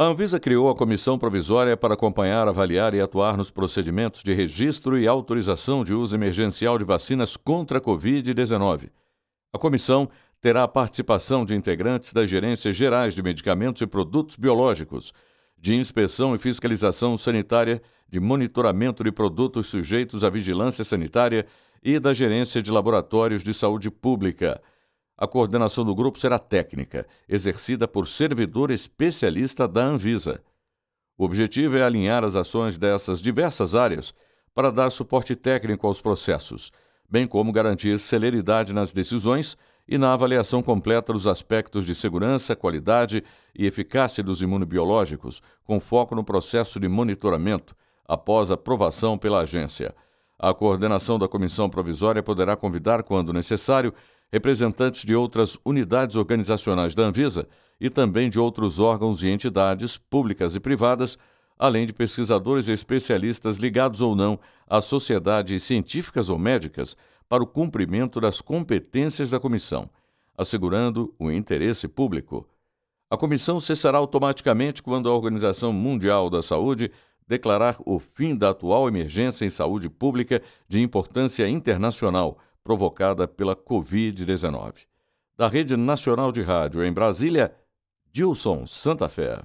A Anvisa criou a comissão provisória para acompanhar, avaliar e atuar nos procedimentos de registro e autorização de uso emergencial de vacinas contra a Covid-19. A comissão terá a participação de integrantes das gerências gerais de medicamentos e produtos biológicos, de inspeção e fiscalização sanitária, de monitoramento de produtos sujeitos à vigilância sanitária e da gerência de laboratórios de saúde pública. A coordenação do grupo será técnica, exercida por servidor especialista da Anvisa. O objetivo é alinhar as ações dessas diversas áreas para dar suporte técnico aos processos, bem como garantir celeridade nas decisões e na avaliação completa dos aspectos de segurança, qualidade e eficácia dos imunobiológicos, com foco no processo de monitoramento após aprovação pela agência. A coordenação da comissão provisória poderá convidar, quando necessário, representantes de outras unidades organizacionais da Anvisa e também de outros órgãos e entidades públicas e privadas, além de pesquisadores e especialistas ligados ou não a sociedades científicas ou médicas, para o cumprimento das competências da comissão, assegurando o interesse público. A comissão cessará automaticamente quando a Organização Mundial da Saúde declarar o fim da atual emergência em saúde pública de importância internacional provocada pela Covid-19. Da Rede Nacional de Rádio em Brasília, Dilson Santa Fé.